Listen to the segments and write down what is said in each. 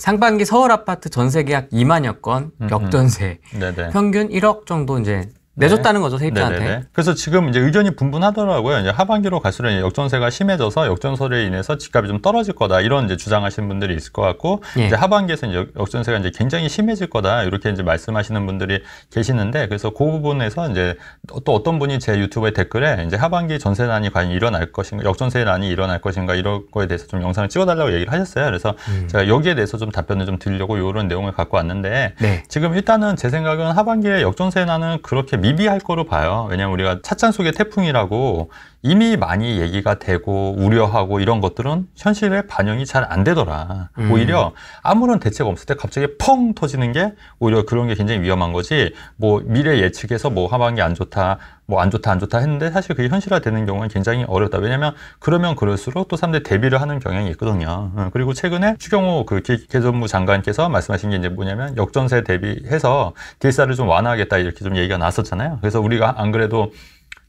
상반기 서울 아파트 전세 계약 2만여 건 역전세. 네네. 평균 1억 정도 이제 네. 내줬다는 거죠 세입자한테. 네네네. 네, 네. 그래서 지금 이제 의견이 분분하더라고요. 이제 하반기로 갈수록 역전세가 심해져서 역전세로 인해서 집값이 좀 떨어질 거다 이런 이제 주장하시는 분들이 있을 것 같고 예. 이제 하반기에서 이제 역전세가 이제 굉장히 심해질 거다 이렇게 이제 말씀하시는 분들이 계시는데 그래서 그 부분에서 이제 또 어떤 분이 제 유튜브에 댓글에 이제 하반기 전세난이 과연 일어날 것인가 역전세난이 일어날 것인가 이런 거에 대해서 좀 영상을 찍어달라고 얘기를 하셨어요. 그래서 음. 제가 여기에 대해서 좀 답변을 좀 드리려고 이런 내용을 갖고 왔는데 네. 지금 일단은 제 생각은 하반기에 역전세난은 그렇게 미 미비할 거로 봐요. 왜냐면 우리가 찻잔 속에 태풍이라고 이미 많이 얘기가 되고 우려하고 이런 것들은 현실에 반영이 잘 안 되더라. 음. 오히려 아무런 대책 없을 때 갑자기 펑 터지는 게 오히려 그런 게 굉장히 위험한 거지. 뭐 미래 예측에서 뭐 하반기 안 좋다, 뭐 안 좋다, 안 좋다 했는데 사실 그게 현실화되는 경우는 굉장히 어렵다. 왜냐면 그러면 그럴수록 또 사람들이 대비를 하는 경향이 있거든요. 어, 그리고 최근에 추경호 그 기획재정부 장관께서 말씀하신 게 이제 뭐냐면 역전세 대비해서 DSR을 좀 완화하겠다 이렇게 좀 얘기가 나왔었잖아요. 그래서 우리가 안 그래도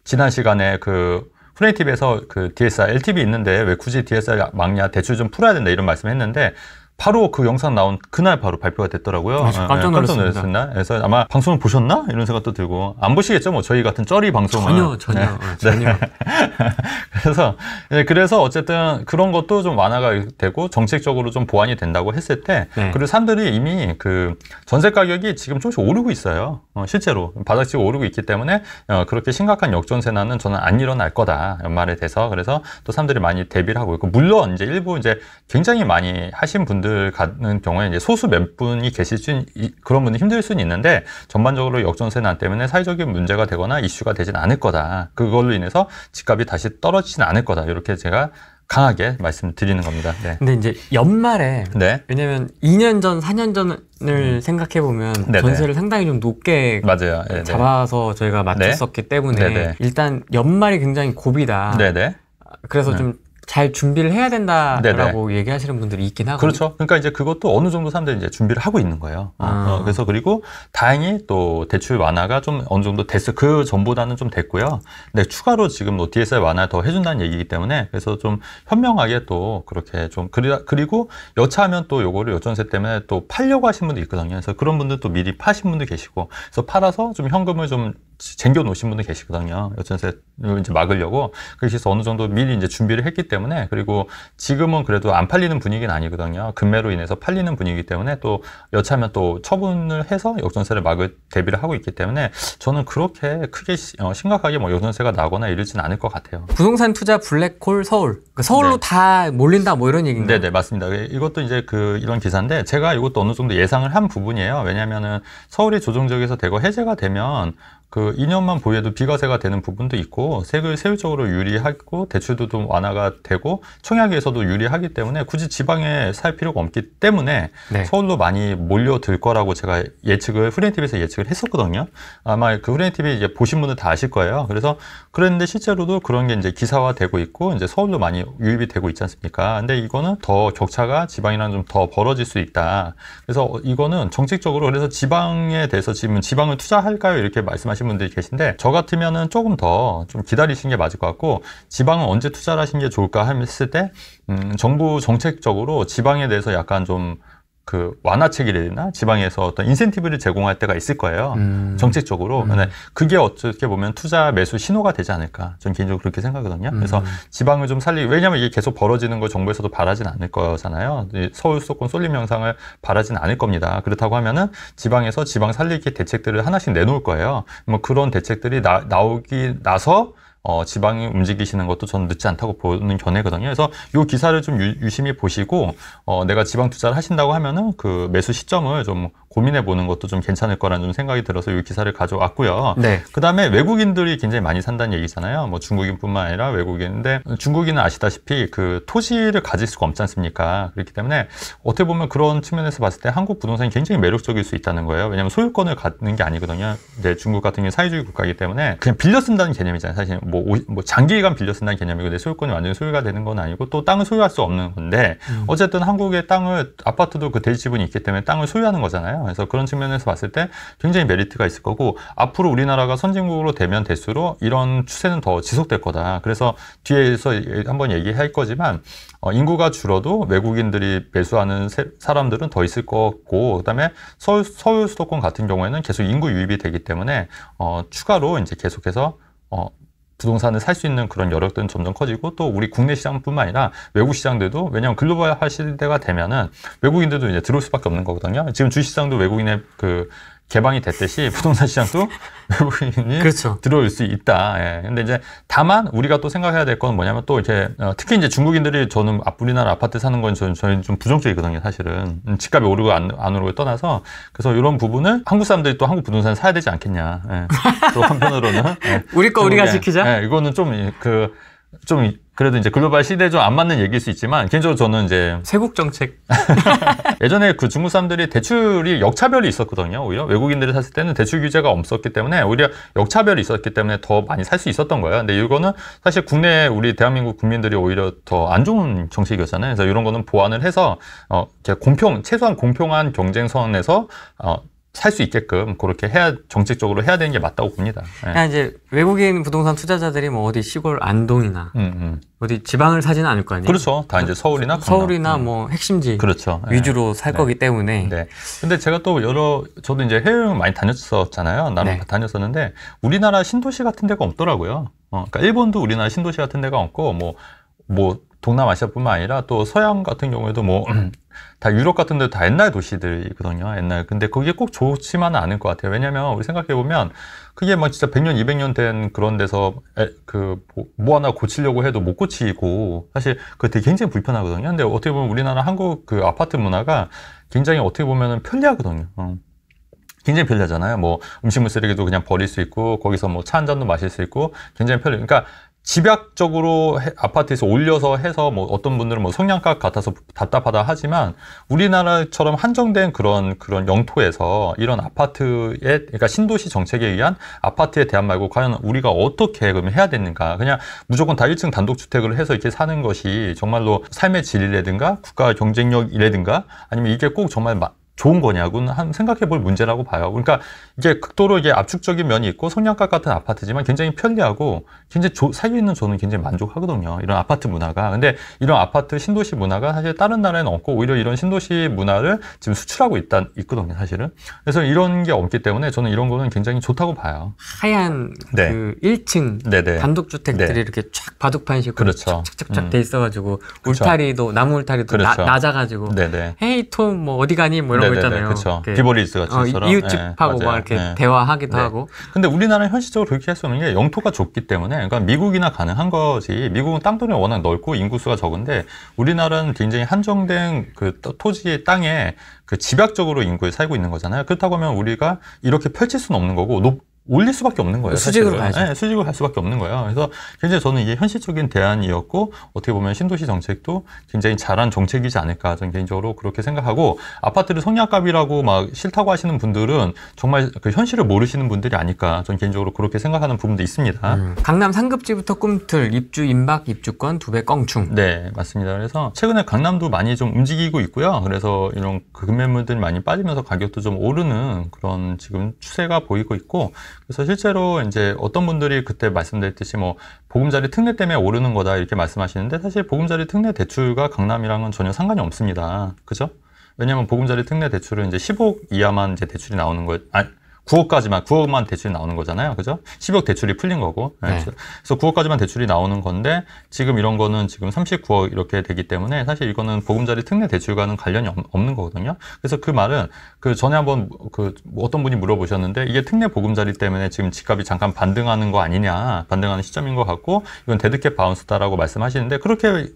지난 시간에 그 프리네이티브에서 그 DSR, LTV 있는데 왜 굳이 DSR 막냐, 대출 좀 풀어야 된다 이런 말씀했는데 을 바로 그 영상 나온 그날 바로 발표가 됐더라고요. 아, 예, 깜짝 놀랐습니다. 네, 그래서 아마 방송을 보셨나 이런 생각도 들고 안 보시겠죠, 뭐 저희 같은 쩌리 방송을 전혀 전혀 네. 어, 전혀. 네. 그래서 예, 그래서 어쨌든 그런 것도 좀 완화가 되고 정책적으로 좀 보완이 된다고 했을 때 네. 그리고 사람들이 이미 그 전세 가격이 지금 조금씩 오르고 있어요. 어, 실제로 바닥치고 오르고 있기 때문에 어, 그렇게 심각한 역전세나는 저는 안 일어날 거다 연말에 돼서 그래서 또 사람들이 많이 대비를 하고 있고 물론 이제 일부 이제 굉장히 많이 하신 분들 분들 가는 경우에 이제 소수 몇 분이 계실 수 그런 분이 힘들 수는 있는데 전반적으로 역전세 난 때문에 사회적인 문제가 되거나 이슈가 되진 않을 거다. 그걸로 인해서 집값이 다시 떨어지진 않을 거다. 이렇게 제가 강하게 말씀드리는 겁니다. 네. 근데 이제 연말에 네. 왜냐면 2년 전, 4년 전을 음. 생각해 보면 네, 네. 전세를 상당히 좀 높게 맞아요. 네, 잡아서 저희가 맞췄었기 네 때문에 네네. 일단 연말이 굉장히 고비다. 그래서 좀잘 준비를 해야 된다라고 네네. 얘기하시는 분들이 있긴 하고 그렇죠. 그러니까 이제 그것도 어느 정도 사람들이 이제 준비를 하고 있는 거예요. 아. 어, 그래서 그리고 다행히 또 대출 완화가 좀 어느 정도 됐어 그 전보다는 좀 됐고요. 근데 추가로 지금 뭐 DSR 완화 더 해준다는 얘기이기 때문에 그래서 좀 현명하게 또 그렇게 좀 그리고 여차하면 또 요거를 요전세 때문에 또 팔려고 하신 분도 있거든요. 그래서 그런 분들 도 미리 파신 분도 계시고 그래서 팔아서 좀 현금을 좀 쟁겨 놓으신 분도 계시거든요. 여전세 이제 막으려고. 그래서 어느 정도 미리 이제 준비를 했기 때문에 그리고 지금은 그래도 안 팔리는 분위기는 아니거든요. 금매로 인해서 팔리는 분위기 때문에 또 여차하면 또 처분을 해서 역전세를 막을 대비를 하고 있기 때문에 저는 그렇게 크게 어, 심각하게 뭐 역전세가 나거나 이러진 않을 것 같아요. 부동산 투자 블랙홀 서울. 그 서울로 네. 다 몰린다 뭐 이런 얘기인가요? 네, 네, 맞습니다. 그 이것도 이제 그 이런 기사인데 제가 이것도 어느 정도 예상을 한 부분이에요. 왜냐하면 서울이 조정적에서 대거 해제가 되면 그 2년만 보유해도 비과세가 되는 부분도 있고 세금 세율적으로 유리하고 대출도 좀 완화가 되고 청약에서도 유리하기 때문에 굳이 지방에 살 필요가 없기 때문에 네. 서울로 많이 몰려들 거라고 제가 예측을 후렌인 t v 에서 예측을 했었거든요. 아마 그후렌인 t v 이제 보신 분들다 아실 거예요. 그래서 그랬는데 실제로도 그런 게 이제 기사화되고 있고 이제 서울로 많이 유입이 되고 있지 않습니까? 근데 이거는 더 격차가 지방이랑 좀 더 벌어질 수 있다. 그래서 이거는 정책적으로 그래서 지방에 대해서 지금 지방을 투자할까요? 이렇게 말씀하시 하신 분들이 계신데 저 같으면은 조금 더 좀 기다리시는 게 맞을 것 같고 지방은 언제 투자를 하시는 게 좋을까 했을 때 음, 정부 정책적으로 지방에 대해서 약간 좀그 완화책이라 되나 지방에서 어떤 인센티브를 제공할 때가 있을 거예요. 음. 정책적으로. 음. 그게 어떻게 보면 투자 매수 신호가 되지 않을까. 전 개인적으로 그렇게 생각하거든요. 음. 그래서 지방을 좀 살리, 왜냐하면 이게 계속 벌어지는 걸 정부에서도 바라진 않을 거잖아요. 서울 수도권 쏠림 영상을 바라진 않을 겁니다. 그렇다고 하면은 지방에서 지방 살리기 대책들을 하나씩 내놓을 거예요. 뭐 그런 대책들이 나, 나오기 나서 어, 지방이 움직이시는 것도 저는 늦지 않다고 보는 견해거든요. 그래서 이 기사를 좀 유, 심히 보시고 어, 내가 지방 투자를 하신다고 하면은 그 매수 시점을 좀 고민해 보는 것도 좀 괜찮을 거라는 생각이 들어서 이 기사를 가져왔고요. 네. 그다음에 외국인들이 굉장히 많이 산다는 얘기잖아요. 뭐 중국인뿐만 아니라 외국인인데 중국인은 아시다시피 그 토지를 가질 수가 없지 않습니까? 그렇기 때문에 어떻게 보면 그런 측면에서 봤을 때 한국 부동산이 굉장히 매력적일 수 있다는 거예요. 왜냐하면 소유권을 갖는 게 아니거든요. 근데 네, 중국 같은 경우 사회주의 국가이기 때문에 그냥 빌려 쓴다는 개념이잖아요. 사실 뭐, 뭐 장기간 빌려 쓴다는 개념이고 내 소유권이 완전히 소유가 되는 건 아니고 또 땅을 소유할 수 없는 건데 음. 어쨌든 한국의 땅을 아파트도 그 대지분이 있기 때문에 땅을 소유하는 거잖아요. 거잖아요. 그래서 그런 측면에서 봤을 때 굉장히 메리트가 있을 거고 앞으로 우리나라가 선진국으로 되면 될수록 이런 추세는 더 지속될 거다. 그래서 뒤에서 한번 얘기할 거지만 어, 인구가 줄어도 외국인들이 매수하는 세, 사람들은 더 있을 거고 그다음에 서울, 서울 수도권 같은 경우에는 계속 인구 유입이 되기 때문에 어, 추가로 이제 계속해서 어, 부동산을 살 수 있는 그런 여력들은 점점 커지고 또 우리 국내 시장뿐만 아니라 외국 시장들도 왜냐하면 글로벌화 시대가 되면은 외국인들도 이제 들어올 수밖에 없는 거거든요. 지금 주시장도 식 외국인의 그 개방이 됐듯이 부동산 시장도 외국인이 그렇죠. 들어올 수 있다. 예. 근데 이제 다만 우리가 또 생각해야 될 건 뭐냐면 또 이제 어, 특히 이제 중국인들이 저는 우리나라 아파트 사는 건 저는, 저는 좀 부정적이거든요, 사실은. 음, 집값이 오르고 안, 안 오르고 떠나서 그래서 이런 부분을 한국 사람들이 또 한국 부동산 사야 되지 않겠냐. 예. 또 한편으로는 예. 우리 거 우리가 예. 지키자. 예. 이거는 좀 그 좀 그, 그래도 이제 글로벌 시대에 좀 안 맞는 얘기일 수 있지만 개인적으로 저는 이제 세국 정책 예전에 그 중국 사람들이 대출이 역차별이 있었거든요. 오히려 외국인들이 샀을 때는 대출 규제가 없었기 때문에 오히려 역차별이 있었기 때문에 더 많이 살 수 있었던 거예요. 근데 이거는 사실 국내 우리 대한민국 국민들이 오히려 더 안 좋은 정책이었잖아요. 그래서 이런 거는 보완을 해서 어 공평 최소한 공평한 경쟁선에서 어 살수 있게끔 그렇게 해야 정책적으로 해야 되는 게 맞다고 봅니다. 예. 그러 그러니까 이제 외국인 부동산 투자자들이 뭐 어디 시골 안동이나 음, 음. 어디 지방을 사지는 않을 거 아니에요. 그렇죠. 다 이제 서울이나 강남. 서울이나 음. 뭐 핵심지 그렇죠. 예. 위주로 예. 살 네. 거기 때문에. 네. 근데 제가 또 여러 저도 이제 해외여행 많이 다녔었잖아요. 나름 네. 다녔었는데 우리나라 신도시 같은 데가 없더라고요. 어, 그러니까 일본도 우리나라 신도시 같은 데가 없고 뭐뭐 뭐, 뭐 동남아시아뿐만 아니라 또 서양 같은 경우에도 뭐 다 유럽 같은 데 다 옛날 도시들이거든요. 옛날. 근데 그게 꼭 좋지만은 않을 것 같아요. 왜냐면 우리 생각해 보면 그게 막 진짜 100년, 200년 된 그런 데서 그뭐 뭐 하나 고치려고 해도 못 고치고 사실 그 되게 굉장히 불편하거든요. 근데 어떻게 보면 우리나라 한국 그 아파트 문화가 굉장히 어떻게 보면은 편리하거든요. 어. 굉장히 편리하잖아요. 뭐 음식물 쓰레기도 그냥 버릴 수 있고 거기서 뭐 차 한 잔도 마실 수 있고 굉장히 편리. 그러니까 집약적으로 아파트에서 올려서 해서 뭐 어떤 분들은 뭐 성향값 같아서 답답하다 하지만 우리나라처럼 한정된 그런 그런 영토에서 이런 아파트에 그러니까 신도시 정책에 의한 아파트에 대한 말고 과연 우리가 어떻게 그럼 해야 되는가 그냥 무조건 다 1층 단독주택을 해서 이렇게 사는 것이 정말로 삶의 질이라든가 국가 경쟁력이라든가 아니면 이게 꼭 정말 마, 좋은 거냐고는 한 생각해 볼 문제라고 봐요. 그러니까 이게 극도로 이게 압축적인 면이 있고 성냥갑 같은 아파트지만 굉장히 편리하고 굉장히 조, 살기 있는 저는 굉장히 만족하거든요. 이런 아파트 문화가. 근데 이런 아파트 신도시 문화가 사실 다른 나라에는 없고 오히려 이런 신도시 문화를 지금 수출하고 있다 있거든요, 사실은. 그래서 이런 게 없기 때문에 저는 이런 거는 굉장히 좋다고 봐요. 하얀 네. 그 1층 네네. 단독주택들이 네. 이렇게 쫙 바둑판식으로 그렇죠. 착착착착 음. 돼 있어가지고 그렇죠. 울타리도 나무 울타리도 그렇죠. 낮아가지고 네, 네. 헤이 톰뭐 어디 가니 뭐 이런 네, 네네네. 있잖아요. 그렇죠. 비버리스 같은처럼 어, 이웃집하고 네, 막 이렇게 네. 대화하기도 네. 하고. 근데 우리나라 현실적으로 그렇게 할수 없는 게 영토가 좁기 때문에 그러니까 미국이나 가능한 거지. 미국은 땅돈이 워낙 넓고 인구수가 적은데 우리나라는 굉장히 한정된 그 토지의 땅에 그 집약적으로 인구에 살고 있는 거잖아요. 그렇다고 하면 우리가 이렇게 펼칠 수는 없는 거고 높, 올릴 수밖에 없는 거예요. 뭐 수직으로 가야죠. 네, 수직으로 갈 수밖에 없는 거예요. 그래서 굉장히 저는 이게 현실적인 대안이었고 어떻게 보면 신도시 정책도 굉장히 잘한 정책이지 않을까 저는 개인적으로 그렇게 생각하고 아파트를 성약값이라고 막 싫다고 하시는 분들은 정말 그 현실을 모르시는 분들이 아닐까 저는 개인적으로 그렇게 생각하는 부분도 있습니다. 음. 강남 상급지부터 꿈틀 입주 임박 입주권 두 배 껑충. 네 맞습니다. 그래서 최근에 강남도 많이 좀 움직이고 있고요. 그래서 이런 금매물들이 많이 빠지면서 가격도 좀 오르는 그런 지금 추세가 보이고 있고. 그래서 실제로 이제 어떤 분들이 그때 말씀드렸듯이 뭐 보금자리 특례 때문에 오르는 거다 이렇게 말씀하시는데 사실 보금자리 특례 대출과 강남이랑은 전혀 상관이 없습니다. 그죠? 왜냐하면 보금자리 특례 대출은 이제 10억 이하만 이제 대출이 나오는 거, 아, 9억까지만 9억만 대출이 나오는 거잖아요. 그죠? 10억 대출이 풀린 거고. 네. 네. 그래서 9억까지만 대출이 나오는 건데 지금 이런 거는 지금 39억 이렇게 되기 때문에 사실 이거는 보금자리 특례 대출과는 관련이 없는 거거든요. 그래서 그 말은 그 전에 한번 그 어떤 분이 물어보셨는데 이게 특례 보금자리 때문에 지금 집값이 잠깐 반등하는 거 아니냐. 반등하는 시점인 것 같고 이건 데드캡 바운스다라고 말씀하시는데 그렇게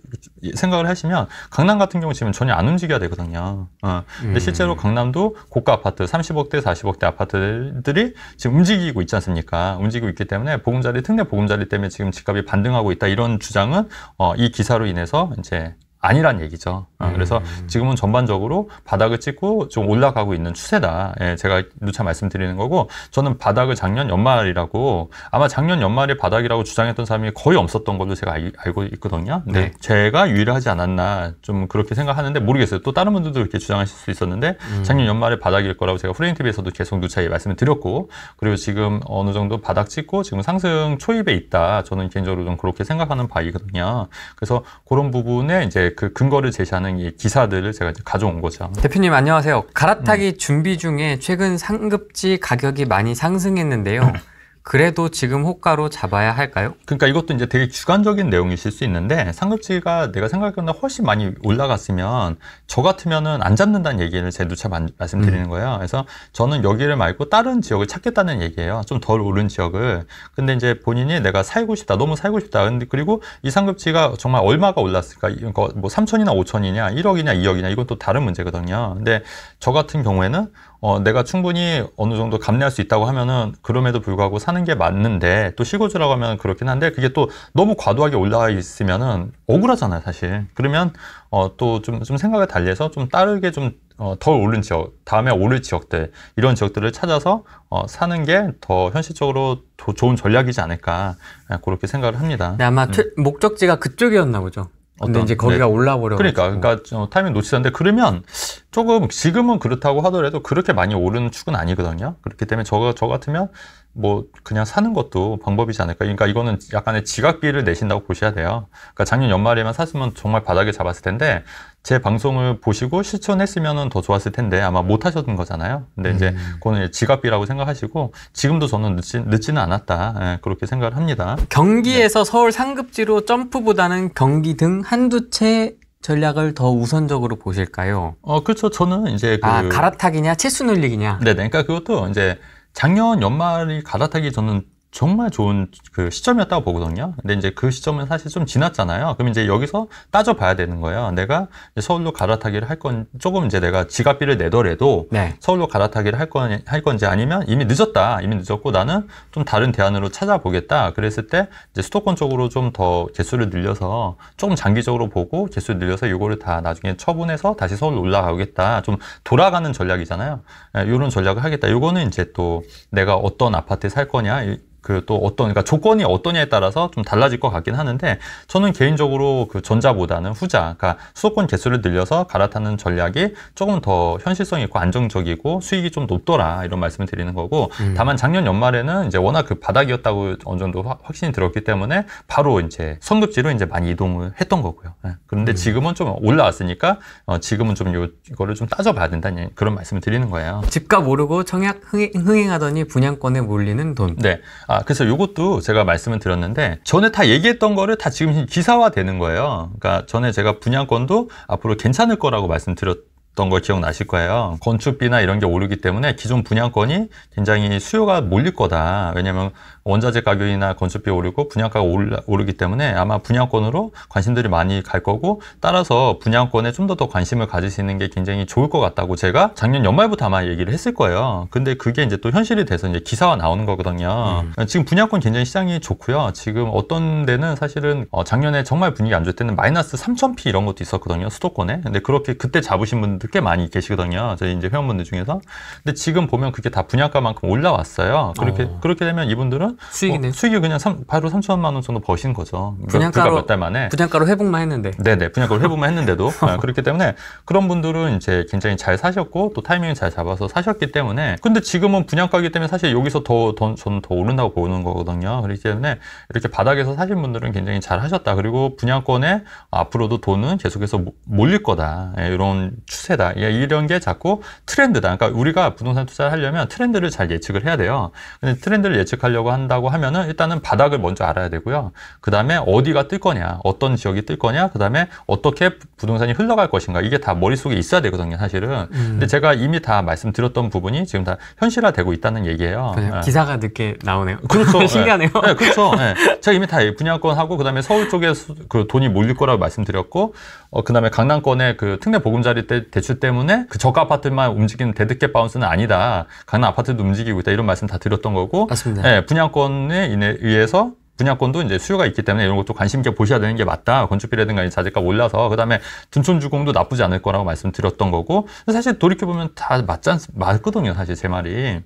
생각을 하시면 강남 같은 경우 지금 전혀 안 움직여야 되거든요. 어. 근데 음. 실제로 강남도 고가 아파트 30억대 40억대 아파트들 주주들이 지금 움직이고 있지 않습니까? 움직이고 있기 때문에 보금자리 특례 보금자리 때문에 지금 집값이 반등하고 있다 이런 주장은 어, 이 기사로 인해서 이제 아니란 얘기죠. 아, 음. 그래서 지금은 전반적으로 바닥을 찍고 좀 올라가고 있는 추세다. 예, 제가 누차 말씀드리는 거고 저는 바닥을 작년 연말이라고 아마 작년 연말에 바닥이라고 주장했던 사람이 거의 없었던 걸로 제가 알, 고 있거든요. 네. 제가 유일하지 않았나 좀 그렇게 생각하는데 모르겠어요. 또 다른 분들도 이렇게 주장하실 수 있었는데 음. 작년 연말에 바닥일 거라고 제가 프레임 TV에서도 계속 누차 말씀을 드렸고 그리고 지금 어느 정도 바닥 찍고 지금 상승 초입에 있다. 저는 개인적으로 좀 그렇게 생각하는 바이거든요. 그래서 그런 부분에 이제 그 근거를 제시하는 관련이 기사들을 제가 가져온 거죠. 대표님 안녕하세요. 갈아타기 음. 준비 중에 최근 상급지 가격이 많이 상승했는데요. 그래도 지금 호가로 잡아야 할까요? 그러니까 이것도 이제 되게 주관적인 내용이실 수 있는데 상급지가 내가 생각보다 훨씬 많이 올라갔으면 저 같으면은 안 잡는다는 얘기를 제 누차 마, 말씀드리는 음. 거예요. 그래서 저는 여기를 말고 다른 지역을 찾겠다는 얘기예요. 좀 덜 오른 지역을. 근데 이제 본인이 내가 살고 싶다. 너무 살고 싶다. 근데 그리고 이 상급지가 정말 얼마가 올랐을까? 이거 뭐 3천이나 5천이냐, 1억이냐, 2억이냐 이건 또 다른 문제거든요. 근데 저 같은 경우에는 어, 내가 충분히 어느 정도 감내할 수 있다고 하면은 그럼에도 불구하고 사는 게 맞는데 또 실거주라고 하면 그렇긴 한데 그게 또 너무 과도하게 올라와 있으면은 억울하잖아요 사실 그러면 어, 또 좀 좀 생각을 달리해서 좀 다르게 좀덜 어, 오른 지역 다음에 오를 지역들 이런 지역들을 찾아서 어, 사는 게 더 현실적으로 더 좋은 전략이지 않을까 예, 그렇게 생각을 합니다. 네, 아마 음. 목적지가 그쪽이었나 보죠. 근데 이제 거기가 네. 올라오려고 그러니까 그러니까 어, 타이밍 놓치는데 그러면 조금 지금은 그렇다고 하더라도 그렇게 많이 오르는 축은 아니거든요 그렇기 때문에 저, 저 같으면 뭐 그냥 사는 것도 방법이지 않을까. 그러니까 이거는 약간의 지각비를 내신다고 보셔야 돼요. 그러니까 작년 연말에만 샀으면 정말 바닥에 잡았을 텐데 제 방송을 보시고 실천했으면 더 좋았을 텐데 아마 못 하셨던 거잖아요. 근데 이제 음. 그거는 지각비라고 생각하시고 지금도 저는 늦지, 는 않았다. 네, 그렇게 생각을 합니다. 경기에서 네. 서울 상급지로 점프보다는 경기 등 한두 채 전략을 더 우선적으로 보실까요? 어, 그렇죠. 저는 이제 아, 그... 아, 갈아타기냐, 채수 늘리기냐. 네 네, 그러니까 그것도 이제 작년 연말이 갈아타기 저는 정말 좋은 그 시점이었다고 보거든요. 근데 이제 그 시점은 사실 좀 지났잖아요. 그럼 이제 여기서 따져봐야 되는 거예요. 내가 서울로 갈아타기를 할 건 조금 이제 내가 지갑비를 내더라도 네. 서울로 갈아타기를 할, 건, 할 건지 아니면 이미 늦었다. 이미 늦었고 나는 좀 다른 대안으로 찾아보겠다. 그랬을 때 이제 수도권 쪽으로 좀 더 개수를 늘려서 조금 장기적으로 보고 개수를 늘려서 이거를 다 나중에 처분해서 다시 서울로 올라가겠다. 좀 돌아가는 전략이잖아요. 이런 예, 전략을 하겠다. 이거는 이제 또 내가 어떤 아파트에 살 거냐 그또 어떤 그러니까 조건이 어떠냐에 따라서 좀 달라질 것 같긴 하는데 저는 개인적으로 그 전자보다는 후자 그러니까 수도권 개수를 늘려서 갈아타는 전략이 조금 더 현실성 있고 안정적이고 수익이 좀 높더라 이런 말씀을 드리는 거고 음. 다만 작년 연말에는 이제 워낙 그 바닥이었다고 어느 정도 화, 확신이 들었기 때문에 바로 이제 성급지로 이제 많이 이동을 했던 거고요. 네. 그런데 음. 지금은 좀 올라왔으니까 어, 지금은 좀 요, 이거를 좀 따져봐야 된다는 그런 말씀을 드리는 거예요. 집값 오르고 청약 흥행, 하더니 분양권에 몰리는 돈. 네. 아, 아, 그래서 이것도 제가 말씀을 드렸는데 전에 다 얘기했던 거를 다 지금 기사화 되는 거예요. 그러니까 전에 제가 분양권도 앞으로 괜찮을 거라고 말씀드렸 던걸 기억나실 거예요. 건축비나 이런 게 오르기 때문에 기존 분양권이 굉장히 수요가 몰릴 거다. 왜냐면 원자재 가격이나 건축비 오르고 분양가가 오르기 때문에 아마 분양권으로 관심들이 많이 갈 거고 따라서 분양권에 좀 더 더 관심을 가질수있는게 굉장히 좋을 것 같다고 제가 작년 연말부터 아마 얘기를 했을 거예요. 근데 그게 이제 또 현실이 돼서 이제 기사가 나오는 거거든요. 음. 지금 분양권 굉장히 시장이 좋고요. 지금 어떤 데는 사실은 어, 작년에 정말 분위기 안 좋을 때는 마이너스 3,000p 이런 것도 있었거든요. 수도권에. 근데 그렇게 그때 잡으신 분들 꽤 많이 계시거든요. 저희 이제 회원분들 중에서. 근데 지금 보면 그게 다 분양가만큼 올라왔어요. 그렇게 어. 그렇게 되면 이분들은 수익이네. 어, 뭐 수익이 그냥 3, 바로 3천만 원 정도 버신 거죠. 그 분양가로 몇달 만에 분양가로 회복만 했는데. 네네 분양가로 회복만 했는데도 네, 그렇기 때문에 그런 분들은 이제 굉장히 잘 사셨고 또 타이밍을 잘 잡아서 사셨기 때문에 근데 지금은 분양가기 때문에 사실 여기서 더, 더 저는 더 오른다고 보는 거거든요. 그렇기 때문에 이렇게 바닥에서 사신 분들은 굉장히 잘 하셨다. 그리고 분양권에 앞으로도 돈은 계속해서 몰릴 거다. 예, 이런 추세다. 예, 이런 게 자꾸 트렌드다. 그러니까 우리가 부동산 투자를 하려면 트렌드를 잘 예측을 해야 돼요. 근데 트렌드를 예측하려고 한 한다고 하면은 일단은 바닥을 먼저 알아야 되고요. 그 다음에 어디가 뜰 거냐, 어떤 지역이 뜰 거냐, 그 다음에 어떻게 부동산이 흘러갈 것인가 이게 다 머릿속에 있어야 되거든요, 사실은. 음. 근데 제가 이미 다 말씀드렸던 부분이 지금 다 현실화되고 있다는 얘기예요. 네. 기사가 늦게 나오네요. 그렇죠. 예. 신기하네요. 네. 네. 그렇죠. 제가 이미 다 분양권하고 그 다음에 서울 쪽에 그 돈이 몰릴 거라고 말씀드렸고, 어, 그 다음에 강남권의 그 특례 보금자리 대, 대출 때문에 그 저가 아파트만 움직이는 데드캣 바운스는 아니다. 강남 아파트도 움직이고 있다 이런 말씀 다 드렸던 거고, 맞습니다. 분양권 분양권에 의해서 분양권도 이제 수요가 있기 때문에 이런 것도 관심 있게 보셔야 되는 게 맞다. 건축비라든가 자재값 올라서 그다음에 둔촌주공도 나쁘지 않을 거라고 말씀드렸던 거고 사실 돌이켜 보면 다 맞지 않, 맞거든요. 사실 제 말이.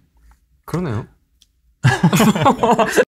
그러네요.